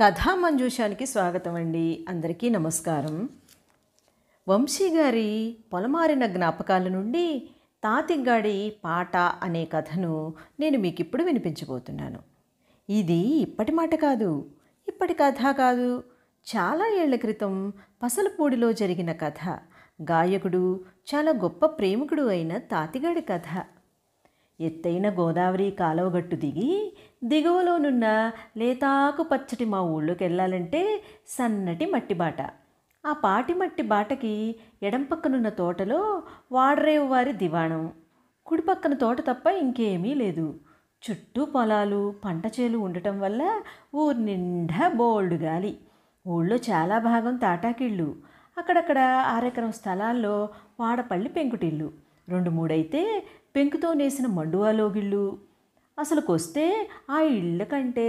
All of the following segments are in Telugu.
కథామంజూషానికి స్వాగతం అండి అందరికీ నమస్కారం వంశీ గారి పొలమారిన జ్ఞాపకాల నుండి తాతిగాడి పాట అనే కథను నేను మీకు ఇప్పుడు వినిపించబోతున్నాను ఇది ఇప్పటి మాట కాదు ఇప్పటి కథ కాదు చాలా ఏళ్ల క్రితం పసలపూడిలో జరిగిన కథ గాయకుడు చాలా గొప్ప ప్రేమికుడు అయిన తాతిగాడి కథ ఎత్తైన గోదావరి కాలువగట్టు దిగి దిగువలోనున్న లేతాకు పచ్చటి మా ఊళ్ళోకి వెళ్ళాలంటే సన్నటి మట్టి బాట ఆ పాటి మట్టి బాటకి ఎడం పక్కనున్న తోటలో వాడరేవు వారి దివాణం కుడి పక్కన తోట తప్ప ఇంకేమీ లేదు చుట్టూ పొలాలు పంట చేలు ఉండటం వల్ల ఊరు నిండా బోల్డ్ గాలి ఊళ్ళో చాలా భాగం తాటాకిళ్ళు అక్కడక్కడ ఆరెకరం స్థలాల్లో వాడపల్లి పెంకుటిళ్ళు రెండు మూడైతే పెంకుతో నేసిన మండువాలోగిళ్ళు అసలుకొస్తే ఆ ఇళ్ళ కంటే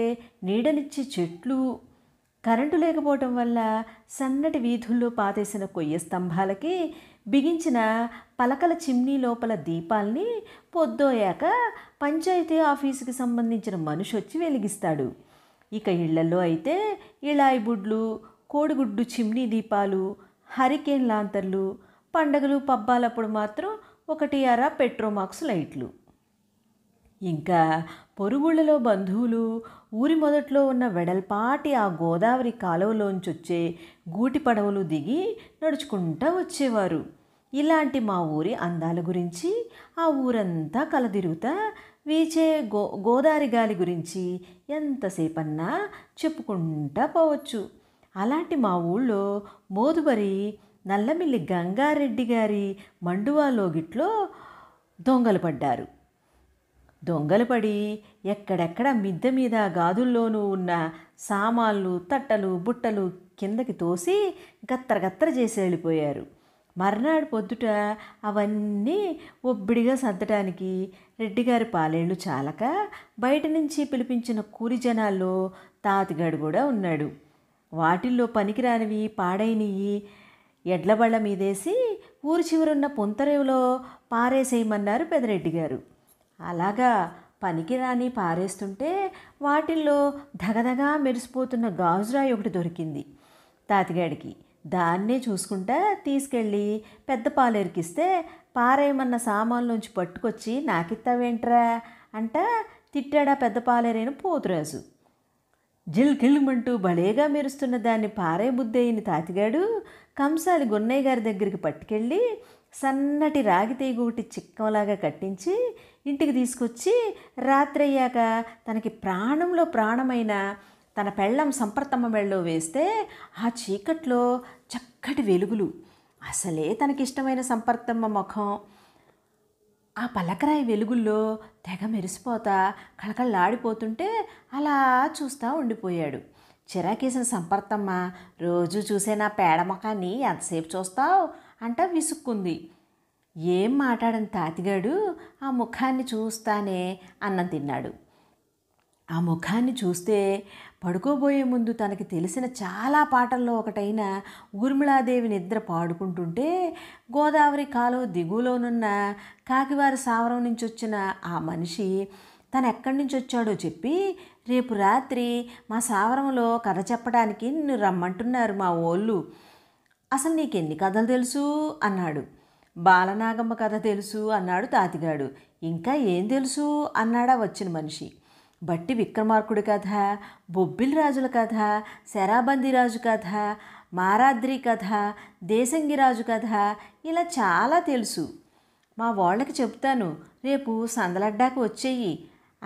నీడనిచ్చే చెట్లు కరెంటు లేకపోవటం వల్ల సన్నటి వీధుల్లో పాతేసిన కొయ్య స్తంభాలకి బిగించిన పలకల చిమ్నీ లోపల దీపాల్ని పొద్దోయాక పంచాయతీ ఆఫీసుకి సంబంధించిన మనిషి వచ్చి వెలిగిస్తాడు ఇక ఇళ్లలో అయితే ఇళాయి బుడ్లు కోడిగుడ్డు చిమ్నీ దీపాలు హరికేన్ లాంతర్లు పండగలు పబ్బాలప్పుడు మాత్రం ఒకటి అర పెట్రోమాక్స్ లైట్లు ఇంకా పొరుగుళ్ళలో బంధువులు ఊరి మొదట్లో ఉన్న వెడల్పాటి ఆ గోదావరి కాలువలోంచి వచ్చే గూటి పడవలు దిగి నడుచుకుంటా వచ్చేవారు ఇలాంటి మా ఊరి అందాల గురించి ఆ ఊరంతా కలదిరుగుతా వీచే గో గోదావరి గాలి గురించి ఎంతసేపన్నా చెప్పుకుంటా పోవచ్చు అలాంటి మా ఊళ్ళో మోదుబరి నల్లమిల్లి గంగారెడ్డి గారి మండువా లోగిట్లో దొంగలు పడ్డారు దొంగలు పడి ఎక్కడెక్కడ మిద్దె మీద గాదుల్లోనూ ఉన్న సామాన్లు తట్టలు బుట్టలు కిందకి తోసి గత్తరగత్తర చేసి వెళ్ళిపోయారు మర్నాడు పొద్దుట అవన్నీ ఒబ్బిడిగా సర్దటానికి రెడ్డిగారి పాలేళ్ళు చాలక బయట నుంచి పిలిపించిన కూలి జనాల్లో తాతిగాడు కూడా ఉన్నాడు వాటిల్లో పనికిరానివి పాడైనవి ఎడ్లబళ్ళ మీదేసి ఊరి చివరున్న పుంతరేవులో పారేసేయమన్నారు పెదరెడ్డి గారు అలాగా పనికిరాని పారేస్తుంటే వాటిల్లో ధగధగా మెరిసిపోతున్న గాజురాయి ఒకటి దొరికింది తాతిగాడికి దాన్నే చూసుకుంటా తీసుకెళ్ళి పెద్ద పాలేరికిస్తే పారేయమన్న సామాన్లోంచి పట్టుకొచ్చి నాకిత్తావేంట్రా అంట తిట్టాడా పెద్ద పాలేరైన పోతురాజు జిల్ కిల్మంటూ భలేగా మెరుస్తున్న దాన్ని పారే బుద్ధయ్యని తాతిగాడు కంసాలి గున్నయ్య గారి దగ్గరికి పట్టుకెళ్ళి సన్నటి రాగి తీగుటి ఒకటి చిక్కంలాగా కట్టించి ఇంటికి తీసుకొచ్చి రాత్రయ్యాక తనకి ప్రాణంలో ప్రాణమైన తన పెళ్ళం సంప్రతమ్మ మెళ్ళో వేస్తే ఆ చీకట్లో చక్కటి వెలుగులు అసలే తనకిష్టమైన సంపర్తమ్మ ముఖం ఆ పలకరాయి వెలుగుల్లో తెగ మెరిసిపోతా కళకళలాడిపోతుంటే అలా చూస్తూ ఉండిపోయాడు చిరాకేసిన సంపర్తమ్మ రోజు చూసే నా పేడమకాన్ని ఎంతసేపు చూస్తావు అంట విసుక్కుంది ఏం మాట్లాడని తాతిగాడు ఆ ముఖాన్ని చూస్తానే అన్నం తిన్నాడు ఆ ముఖాన్ని చూస్తే పడుకోబోయే ముందు తనకి తెలిసిన చాలా పాటల్లో ఒకటైన ఊర్మిళాదేవి నిద్ర పాడుకుంటుంటే గోదావరి కాలువ దిగువలోనున్న కాకివారి సావరం నుంచి వచ్చిన ఆ మనిషి తను ఎక్కడి నుంచి వచ్చాడో చెప్పి రేపు రాత్రి మా సావరంలో కథ చెప్పడానికి నిన్ను రమ్మంటున్నారు మా ఓళ్ళు అసలు నీకు ఎన్ని కథలు తెలుసు అన్నాడు బాలనాగమ్మ కథ తెలుసు అన్నాడు తాతిగాడు ఇంకా ఏం తెలుసు అన్నాడా వచ్చిన మనిషి బట్టి విక్రమార్కుడి కథ బొబ్బిలి రాజుల కథ రాజు కథ మారాద్రి కథ దేశంగి రాజు కథ ఇలా చాలా తెలుసు మా వాళ్ళకి చెప్తాను రేపు సందలడ్డాకు వచ్చేయి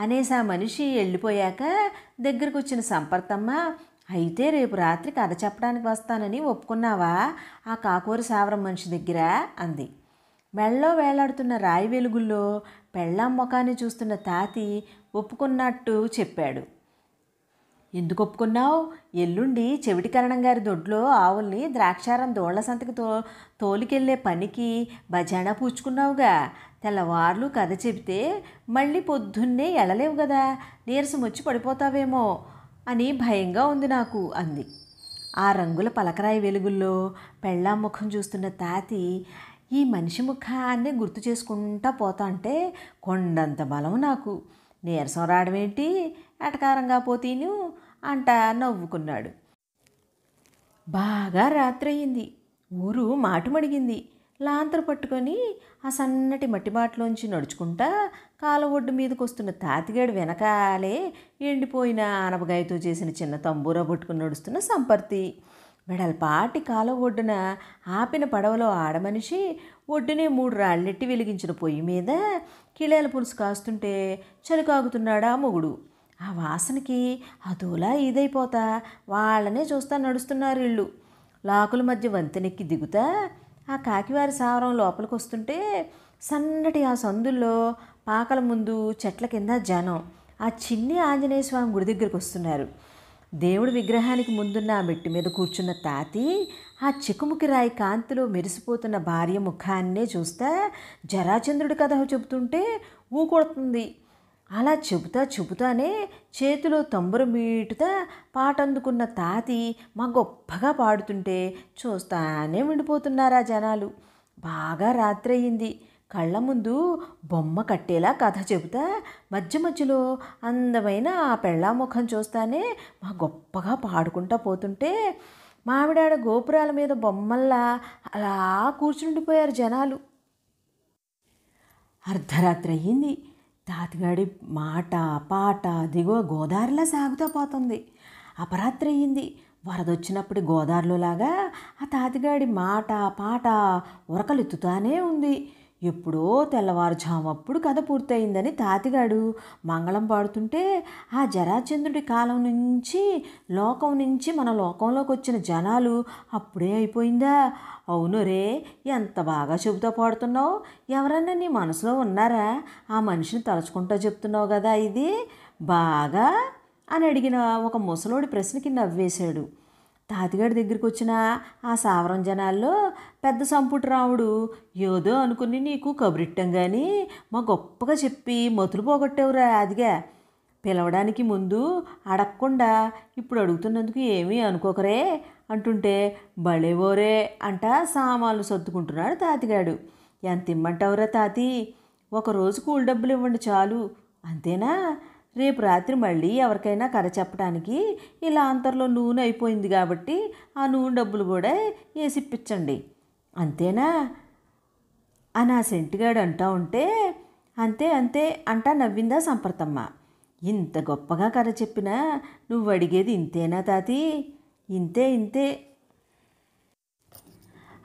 అనేసి ఆ మనిషి వెళ్ళిపోయాక దగ్గరకు వచ్చిన సంపర్తమ్మ అయితే రేపు రాత్రి కథ చెప్పడానికి వస్తానని ఒప్పుకున్నావా ఆ కాకూర సావరం మనిషి దగ్గర అంది మెళ్ళలో వేలాడుతున్న రాయి వెలుగుల్లో పెళ్ళాం ముఖాన్ని చూస్తున్న తాతి ఒప్పుకున్నట్టు చెప్పాడు ఎందుకు ఒప్పుకున్నావు ఎల్లుండి చెవిటి కరణం గారి దొడ్లో ఆవుల్ని ద్రాక్షారం దోళ్ల సంతకి తో తోలికెళ్లే పనికి భజన పూచుకున్నావుగా తెల్లవార్లు కథ చెబితే మళ్ళీ పొద్దున్నే ఎళ్ళలేవు కదా నీరసం వచ్చి పడిపోతావేమో అని భయంగా ఉంది నాకు అంది ఆ రంగుల పలకరాయి వెలుగుల్లో పెళ్ళాం ముఖం చూస్తున్న తాతి ఈ మనిషి ముఖాన్ని గుర్తు చేసుకుంటా పోతా అంటే కొండంత బలం నాకు నీరసం రావడమేంటి ఎటకారంగా పోతీను అంట నవ్వుకున్నాడు బాగా రాత్రి అయింది ఊరు మాటుమడిగింది లాంతరు పట్టుకొని ఆ సన్నటి మట్టి బాటలోంచి నడుచుకుంటా కాలవొడ్డు మీదకి వస్తున్న తాతిగాడు వెనకాలే ఎండిపోయిన ఆనపగాయతో చేసిన చిన్న తంబూరా పట్టుకుని నడుస్తున్న సంపర్తి వెడల్పాటి కాలం ఒడ్డున ఆపిన పడవలో ఆడమనిషి ఒడ్డునే మూడు రాళ్ళెట్టి వెలిగించిన పొయ్యి మీద కిళేల పులుసు కాస్తుంటే చలికాగుతున్నాడా మొగుడు ఆ వాసనకి అదోలా ఇదైపోతా వాళ్ళనే చూస్తా నడుస్తున్నారు ఇళ్ళు లాకుల మధ్య వంతెనెక్కి దిగుతా ఆ కాకివారి సావరం లోపలికి వస్తుంటే సన్నటి ఆ సందుల్లో పాకల ముందు చెట్ల కింద జనం ఆ చిన్ని ఆంజనేయ స్వామి గుడి దగ్గరికి వస్తున్నారు దేవుడి విగ్రహానికి ముందున్న ఆ మెట్టు మీద కూర్చున్న తాతి ఆ చిక్కుముకి రాయి కాంతిలో మెరిసిపోతున్న భార్య ముఖాన్నే చూస్తే జరాచంద్రుడి కథ చెబుతుంటే ఊకొడుతుంది అలా చెబుతా చెబుతానే చేతిలో తొంబరు మీటుతా పాట అందుకున్న తాతి మా గొప్పగా పాడుతుంటే చూస్తానే ఉండిపోతున్నారా జనాలు బాగా రాత్రి అయింది కళ్ళ ముందు బొమ్మ కట్టేలా కథ చెబుతా మధ్య మధ్యలో అందమైన ఆ పెళ్ళా ముఖం చూస్తానే మా గొప్పగా పాడుకుంటా పోతుంటే మామిడాడ గోపురాల మీద బొమ్మల్లా అలా కూర్చుండిపోయారు జనాలు అర్ధరాత్రి అయ్యింది తాతగాడి మాట పాట దిగువ గోదావరిలా సాగుతూ పోతుంది అపరాత్రి అయ్యింది వరదొచ్చినప్పుడు గోదావరిలోలాగా ఆ తాతగాడి మాట పాట ఉరకలెత్తుతానే ఉంది ఎప్పుడో తెల్లవారుజామప్పుడు కథ పూర్తయిందని తాతిగాడు మంగళం పాడుతుంటే ఆ జరాచంద్రుడి కాలం నుంచి లోకం నుంచి మన లోకంలోకి వచ్చిన జనాలు అప్పుడే అయిపోయిందా అవును రే ఎంత బాగా చెబుతూ పాడుతున్నావు ఎవరన్నా నీ మనసులో ఉన్నారా ఆ మనిషిని తలుచుకుంటూ చెప్తున్నావు కదా ఇది బాగా అని అడిగిన ఒక ముసలోడి ప్రశ్నకి నవ్వేశాడు తాతిగాడి దగ్గరికి వచ్చిన ఆ సావరం జనాల్లో పెద్ద సంపుటరాముడు ఏదో అనుకుని నీకు కబురిట్టాం కానీ మా గొప్పగా చెప్పి మొదలు పోగొట్టేవురా అదిగా పిలవడానికి ముందు అడగకుండా ఇప్పుడు అడుగుతున్నందుకు ఏమీ అనుకోకరే అంటుంటే భలేవోరే అంట సామాన్లు సర్దుకుంటున్నాడు తాతిగాడు ఎంత ఇమ్మంటావురా తాతి ఒకరోజు కూల్ డబ్బులు ఇవ్వండి చాలు అంతేనా రేపు రాత్రి మళ్ళీ ఎవరికైనా కథ చెప్పడానికి ఇలా అంతర్లో నూనె అయిపోయింది కాబట్టి ఆ నూనె డబ్బులు కూడా వేసిప్పించండి అంతేనా అని ఆ సెంటిగాడు అంటా ఉంటే అంతే అంతే అంటా నవ్విందా సంప్రతమ్మ ఇంత గొప్పగా కథ చెప్పినా నువ్వు అడిగేది ఇంతేనా తాతి ఇంతే ఇంతే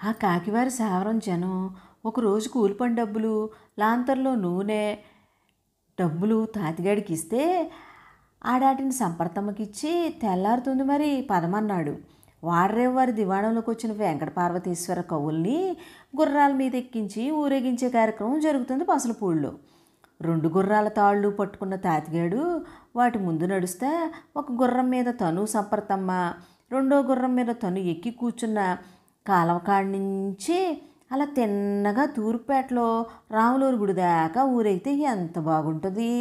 ఆ కాకివారి సావరం జనం ఒకరోజు కూలిపని డబ్బులు లాంతర్లో నూనె డబ్బులు తాతిగాడికి ఇస్తే ఆడాటిని సంప్రతమ్మకిచ్చి తెల్లారుతుంది మరి పదమన్నాడు వారి దివాణంలోకి వచ్చిన వెంకట పార్వతీశ్వర కవుల్ని గుర్రాల మీద ఎక్కించి ఊరేగించే కార్యక్రమం జరుగుతుంది పసలపూడిలో రెండు గుర్రాల తాళ్ళు పట్టుకున్న తాతిగాడు వాటి ముందు నడుస్తే ఒక గుర్రం మీద తను సంప్రతమ్మ రెండో గుర్రం మీద తను ఎక్కి కూర్చున్న కాలవకాడి నుంచి అలా తిన్నగా తూర్పేటలో రాములూరు గుడి దాకా ఊరైతే ఎంత బాగుంటుంది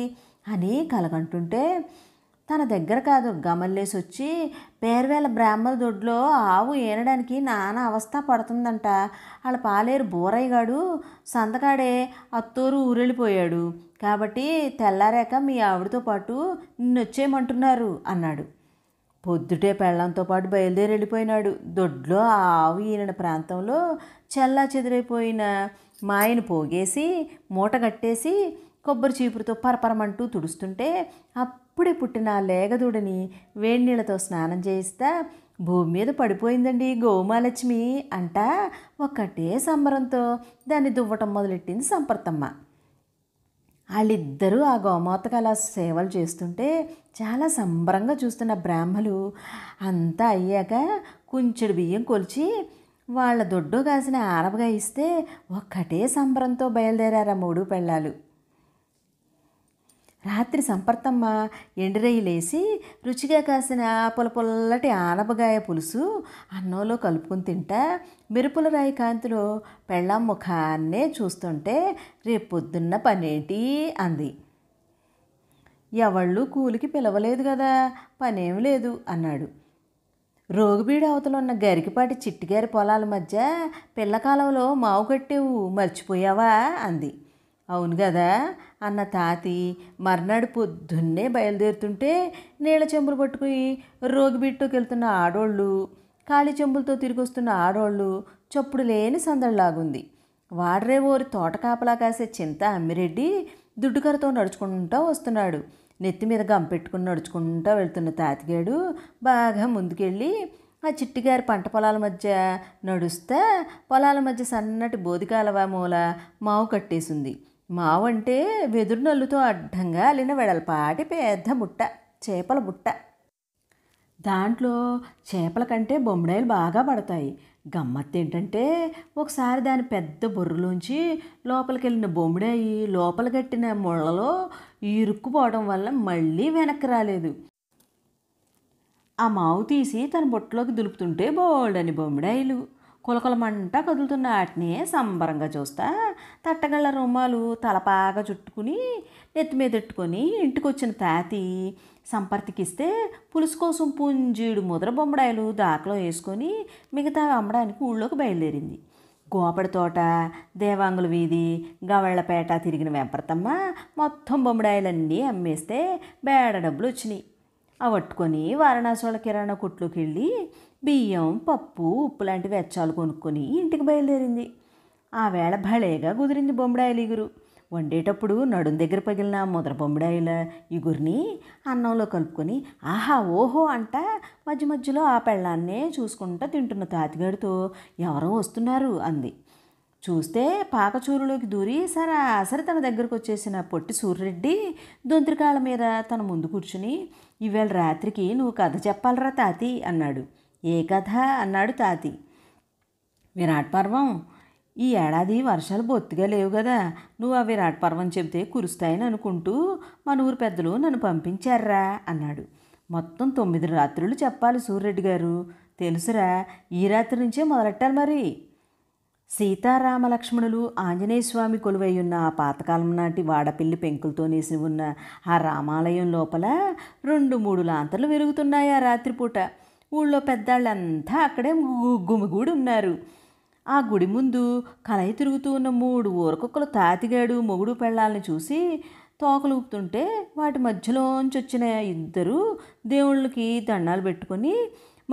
అని కలగంటుంటే తన దగ్గర కాదు గమల్లేసి వచ్చి పేర్వేల బ్రాహ్మణ దొడ్లో ఆవు ఏనడానికి నానా అవస్థ పడుతుందంట వాళ్ళ పాలేరు బోరయ్య గాడు సంతకాడే అత్తూరు ఊరెళ్ళిపోయాడు కాబట్టి తెల్లారాక మీ ఆవిడతో పాటు నిన్నొచ్చేయమంటున్నారు అన్నాడు పొద్దుటే పెళ్ళంతో పాటు బయలుదేరి వెళ్ళిపోయినాడు దొడ్లో ఆవు ఈనిన ప్రాంతంలో చల్లా చెదిరైపోయిన మాయను పోగేసి మూట కట్టేసి కొబ్బరి చీపురుతో పరపరమంటూ తుడుస్తుంటే అప్పుడే పుట్టిన ఆ లేగదూడని వేడినీళ్ళతో స్నానం చేయిస్తా భూమి మీద పడిపోయిందండి గోమాలక్ష్మి అంట ఒకటే సంబరంతో దాన్ని దువ్వటం మొదలెట్టింది సంపర్తమ్మ వాళ్ళిద్దరూ ఆ గోమాతకు అలా సేవలు చేస్తుంటే చాలా సంబరంగా చూస్తున్న బ్రాహ్మలు అంతా అయ్యాక కుంచెడు బియ్యం కొలిచి వాళ్ళ దొడ్డు కాసిన ఆరబగా ఇస్తే ఒక్కటే సంబరంతో బయలుదేరారు ఆ మూడు పెళ్ళాలు రాత్రి సంపర్తమ్మ లేసి రుచిగా కాసిన పొలపొల్లటి ఆనపగాయ పులుసు అన్నంలో కలుపుకుని తింటా మెరుపుల రాయి కాంతిలో పెళ్ళం ముఖాన్నే చూస్తుంటే రేపొద్దున్న పనేంటి అంది ఎవళ్ళు కూలికి పిలవలేదు కదా పనేం లేదు అన్నాడు రోగుబీడు అవతల ఉన్న గరికిపాటి చిట్టిగారి పొలాల మధ్య పిల్లకాలంలో మావు కట్టేవు మర్చిపోయావా అంది అవును కదా అన్న తాతి మర్నాడు పొద్దున్నే బయలుదేరుతుంటే నీళ్ళ చెంబులు పట్టుకుని రోగిబిట్టుకు వెళ్తున్న ఆడోళ్ళు ఖాళీ చెంబులతో తిరిగి వస్తున్న ఆడోళ్ళు చప్పుడు లేని సందడిలాగుంది వాడరే ఓరి తోట కాపలా కాసే చింత అమ్మిరెడ్డి దుడ్డుకరతో నడుచుకుంటూ వస్తున్నాడు నెత్తి మీద గంపెట్టుకుని నడుచుకుంటూ వెళ్తున్న తాతిగాడు బాగా ముందుకెళ్ళి ఆ చిట్టిగారి పంట పొలాల మధ్య నడుస్తే పొలాల మధ్య సన్నటి బోధికాలవ మూల మావు కట్టేసింది మావంటే వెదురు నల్లుతో అడ్డంగా అల్లిన వెడల్పాటి పెద్ద బుట్ట చేపల బుట్ట దాంట్లో చేపల కంటే బొమ్మడాయిలు బాగా పడతాయి గమ్మత్తు ఏంటంటే ఒకసారి దాని పెద్ద బొర్రులోంచి లోపలికి వెళ్ళిన బొమ్మడాయి లోపల కట్టిన ముళ్ళలో ఇరుక్కుపోవడం వల్ల మళ్ళీ వెనక్కి రాలేదు ఆ మావు తీసి తన బుట్టలోకి దులుపుతుంటే బోల్డని బొమ్మడాయిలు కులకులమంటా కదులుతున్న వాటినే సంబరంగా చూస్తా తట్టగళ్ళ రుమాలు తలపాగా చుట్టుకుని నెత్తి మీద ఇంటికి వచ్చిన తాతి సంపర్తికిస్తే పులుసు కోసం పుంజీడు ముద్ర బొమ్మడాయలు దాకలో వేసుకొని మిగతా అమ్మడానికి ఊళ్ళోకి బయలుదేరింది గోపడి తోట దేవాంగుల వీధి గవళ్ళపేట తిరిగిన వెంపరతమ్మ మొత్తం బొమ్మడాయిలన్నీ అమ్మేస్తే బేడ డబ్బులు వచ్చినాయి అవట్టుకొని వారణాసుల కిరాణా కొట్లోకి వెళ్ళి బియ్యం పప్పు ఉప్పు లాంటి వెచ్చాలు కొనుక్కొని ఇంటికి బయలుదేరింది ఆ వేళ భలేగా కుదిరింది బొమ్మడాయిల ఇగురు వండేటప్పుడు నడుం దగ్గర పగిలిన ముద్ర బొమ్మడాయిల ఇగురిని అన్నంలో కలుపుకొని ఆహా ఓహో అంట మధ్య మధ్యలో ఆ పెళ్ళాన్నే చూసుకుంటూ తింటున్న తాతిగారితో ఎవరో వస్తున్నారు అంది చూస్తే పాకచూరులోకి దూరి సరాసరి తన దగ్గరకు వచ్చేసిన పొట్టి సూర్యరెడ్డి దొంతిరికాళ్ళ మీద తన ముందు కూర్చుని ఈవేళ రాత్రికి నువ్వు కథ చెప్పాలరా తాతి అన్నాడు ఏ కథ అన్నాడు తాతి విరాట్ పర్వం ఈ ఏడాది వర్షాలు బొత్తిగా లేవు కదా నువ్వు ఆ విరాట్ పర్వం చెబితే కురుస్తాయని అనుకుంటూ మన ఊరు పెద్దలు నన్ను పంపించారా అన్నాడు మొత్తం తొమ్మిది రాత్రులు చెప్పాలి సూర్యరెడ్డి గారు తెలుసురా ఈ రాత్రి నుంచే మొదలెట్టాలి మరి సీతారామ లక్ష్మణులు ఆంజనేయ స్వామి కొలువై ఉన్న ఆ పాతకాలం నాటి వాడపిల్లి పెంకులతో నేసి ఉన్న ఆ రామాలయం లోపల రెండు మూడు లాంతర్లు వెలుగుతున్నాయి ఆ రాత్రిపూట ఊళ్ళో పెద్దాళ్ళంతా అక్కడే గుమిగూడి ఉన్నారు ఆ గుడి ముందు కలయి తిరుగుతూ ఉన్న మూడు ఊరకొక్కలు తాతిగాడు మొగుడు పెళ్ళాలని చూసి తోకలు ఊపుతుంటే వాటి మధ్యలోంచి వచ్చిన ఇద్దరు దేవుళ్ళకి దండాలు పెట్టుకొని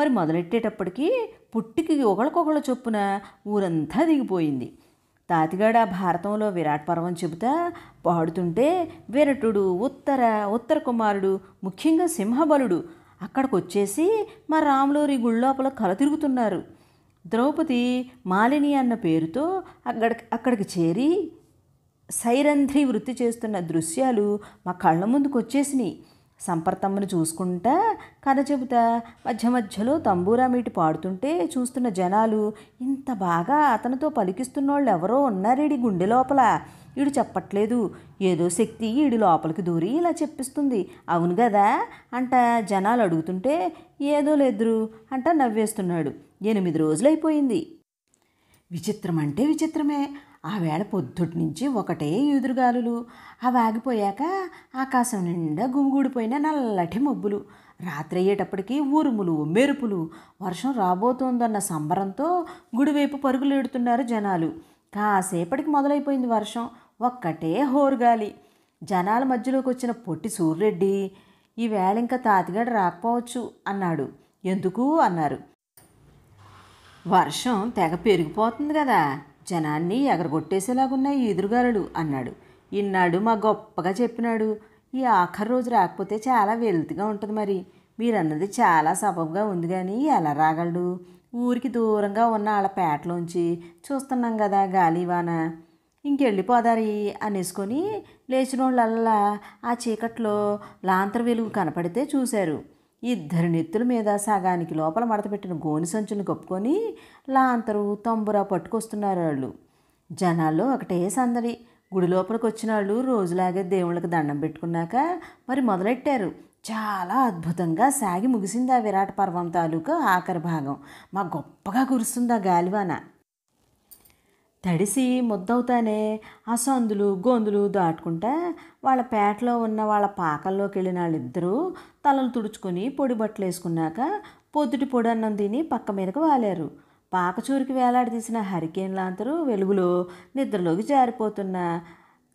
మరి మొదలెట్టేటప్పటికీ పుట్టికి ఒకళ్ళకొకళ్ళ చొప్పున ఊరంతా దిగిపోయింది తాతిగాడ భారతంలో విరాట్ పర్వం చెబుతా పాడుతుంటే విరటుడు ఉత్తర ఉత్తర కుమారుడు ముఖ్యంగా సింహబలుడు అక్కడికి వచ్చేసి మా రాములూరి గుడి లోపల కల తిరుగుతున్నారు ద్రౌపది మాలిని అన్న పేరుతో అక్కడ అక్కడికి చేరి సైరంధ్రి వృత్తి చేస్తున్న దృశ్యాలు మా కళ్ళ ముందుకు వచ్చేసినాయి సంపర్తమ్మను చూసుకుంటా కథ చెబుతా మధ్య మధ్యలో తంబూరా మీటి పాడుతుంటే చూస్తున్న జనాలు ఇంత బాగా అతనితో పలికిస్తున్నోళ్ళు ఎవరో ఉన్నారేడి గుండె లోపల ఈడు చెప్పట్లేదు ఏదో శక్తి ఈడు లోపలికి దూరి ఇలా చెప్పిస్తుంది అవును కదా అంట జనాలు అడుగుతుంటే ఏదో లేదురు అంట నవ్వేస్తున్నాడు ఎనిమిది రోజులైపోయింది విచిత్రం అంటే విచిత్రమే ఆ వేళ పొద్దుటి నుంచి ఒకటే ఎదురుగాలులు అవి ఆగిపోయాక ఆకాశం నిండా గుమిగూడిపోయిన నల్లటి మబ్బులు రాత్రి అయ్యేటప్పటికీ ఊరుములు మెరుపులు వర్షం రాబోతోందన్న సంబరంతో గుడివైపు పరుగులేడుతున్నారు జనాలు కాసేపటికి మొదలైపోయింది వర్షం ఒక్కటే హోరుగాలి జనాల మధ్యలోకి వచ్చిన పొట్టి సూర్యరెడ్డి ఈవేళ ఇంకా తాతిగాడు రాకపోవచ్చు అన్నాడు ఎందుకు అన్నారు వర్షం తెగ పెరిగిపోతుంది కదా జనాన్ని ఎగరగొట్టేసేలాగున్నాయి ఎదురుగాలులు అన్నాడు ఇన్నాడు మా గొప్పగా చెప్పినాడు ఈ ఆఖరి రోజు రాకపోతే చాలా వెల్తిగా ఉంటుంది మరి మీరన్నది చాలా సబబ్గా ఉంది కానీ ఎలా రాగలడు ఊరికి దూరంగా ఉన్న వాళ్ళ పేటలోంచి చూస్తున్నాం కదా గాలివాన ఇంకెళ్ళిపోదారి అనేసుకొని లేచిన వాళ్ళల్లా ఆ చీకట్లో లాంతర్ వెలుగు కనపడితే చూశారు ఇద్దరి నెత్తుల మీద సగానికి లోపల మడతపెట్టిన గోని సంచులను కప్పుకొని లాంతరు తంబురా పట్టుకొస్తున్నారు వాళ్ళు జనాల్లో ఒకటే సందడి గుడి లోపలికి వచ్చిన వాళ్ళు రోజులాగే దేవుళ్ళకి దండం పెట్టుకున్నాక మరి మొదలెట్టారు చాలా అద్భుతంగా సాగి ముగిసింది ఆ విరాట పర్వం తాలూకు ఆఖరి భాగం మా గొప్పగా కురుస్తుంది ఆ గాలివాన తడిసి ముద్దవుతానే ఆ సందులు గొంతులు దాటుకుంటా వాళ్ళ పేటలో ఉన్న వాళ్ళ పాకల్లోకి వెళ్ళిన వాళ్ళిద్దరూ తలలు తుడుచుకొని పొడి బట్టలు వేసుకున్నాక పొద్దుటి పొడి అన్నం తిని పక్క మీదకు వాలారు పాకచూరికి వేలాడదీసిన హరికేన్ల అందరూ వెలుగులో నిద్రలోకి జారిపోతున్న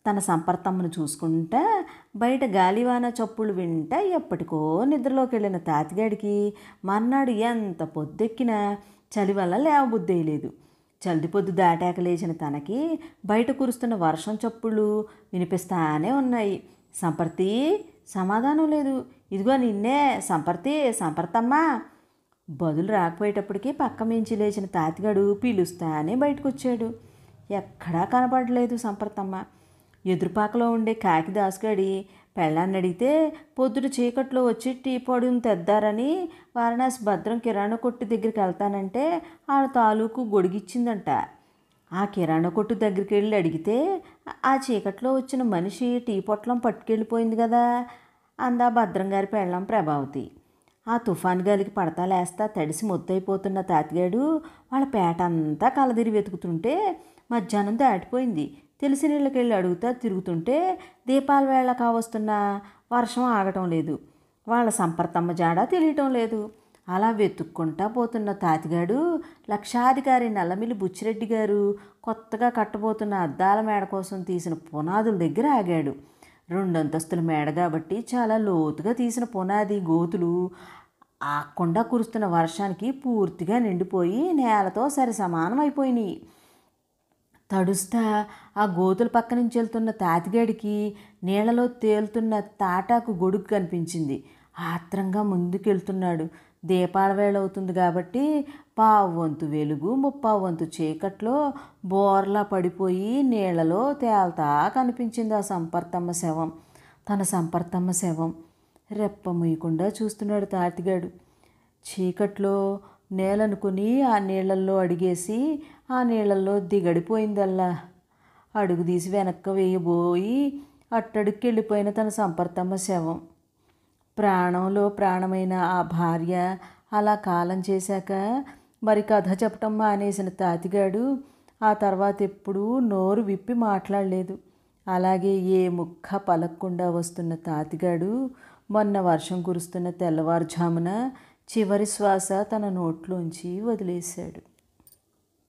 తన సంపర్తమ్మను చూసుకుంటా బయట గాలివాన చప్పులు వింటా ఎప్పటికో నిద్రలోకి వెళ్ళిన తాతిగాడికి మర్నాడు ఎంత పొద్దెక్కినా చలి వల్ల లేవబుద్ధేయలేదు చల్దిపొద్దు దాటాక లేచిన తనకి బయట కురుస్తున్న వర్షం చప్పుళ్ళు వినిపిస్తానే ఉన్నాయి సంపర్తి సమాధానం లేదు ఇదిగో నిన్నే సంపర్తి సంపర్తమ్మా బదులు రాకపోయేటప్పటికీ పక్క మించి లేచిన తాతిగాడు పిలుస్తానే బయటకు వచ్చాడు ఎక్కడా కనబడలేదు సంపర్తమ్మ ఎదురుపాకలో ఉండే కాకి దాసుగాడి పెళ్ళాన్ని అడిగితే పొద్దున చీకట్లో వచ్చి టీ పొడిని తెద్దారని వారణాసి భద్రం కిరాణా కొట్టు దగ్గరికి వెళ్తానంటే ఆడ తాలూకు గొడిగిచ్చిందంట ఆ కిరాణా కొట్టు దగ్గరికి వెళ్ళి అడిగితే ఆ చీకట్లో వచ్చిన మనిషి టీ పొట్లం పట్టుకెళ్ళిపోయింది కదా అందా భద్రం గారి పెళ్ళం ప్రభావతి ఆ తుఫాన్ గాలికి పడతా లేస్తా తడిసి మొత్తైపోతున్న తాతిగాడు వాళ్ళ పేట అంతా కలదిరి వెతుకుతుంటే మధ్యాహ్నం దాటిపోయింది తెలిసిన ఇళ్ళకి వెళ్ళి అడుగుతా తిరుగుతుంటే దీపాల వేళ కావస్తున్నా వర్షం ఆగటం లేదు వాళ్ళ సంపర్తమ్మ జాడ తెలియటం లేదు అలా వెతుక్కుంటా పోతున్న తాతిగాడు లక్షాధికారి నల్లమిల్లి బుచ్చిరెడ్డి గారు కొత్తగా కట్టబోతున్న అద్దాల మేడ కోసం తీసిన పునాదుల దగ్గర ఆగాడు రెండంతస్తుల మేడ కాబట్టి చాలా లోతుగా తీసిన పునాది గోతులు ఆకుండా కురుస్తున్న వర్షానికి పూర్తిగా నిండిపోయి నేలతో సరి సమానం అయిపోయినాయి తడుస్తా ఆ గోతుల పక్క నుంచి వెళ్తున్న తాతిగాడికి నీళ్ళలో తేలుతున్న తాటాకు గొడుగు కనిపించింది ఆత్రంగా ముందుకెళ్తున్నాడు దీపాల వేళ అవుతుంది కాబట్టి పావు వంతు వెలుగు ముప్పావు వంతు చీకట్లో బోర్లా పడిపోయి నీళ్ళలో తేల్తా కనిపించింది ఆ సంపర్తమ్మ శవం తన సంపర్తమ్మ శవం రెప్ప ముయ్యకుండా చూస్తున్నాడు తాతిగాడు చీకట్లో నేలనుకుని ఆ నీళ్ళల్లో అడిగేసి ఆ నీళ్ళల్లో దిగడిపోయిందల్లా అడుగు తీసి వెనక్కి వేయబోయి అట్టడుక్కి వెళ్ళిపోయిన తన సంపర్తమ్మ శవం ప్రాణంలో ప్రాణమైన ఆ భార్య అలా కాలం చేశాక మరి కథ చెప్పటం మానేసిన తాతిగాడు ఆ తర్వాత ఎప్పుడూ నోరు విప్పి మాట్లాడలేదు అలాగే ఏ ముక్క పలక్కుండా వస్తున్న తాతిగాడు మొన్న వర్షం కురుస్తున్న తెల్లవారుజామున చివరి శ్వాస తన నోట్లోంచి వదిలేశాడు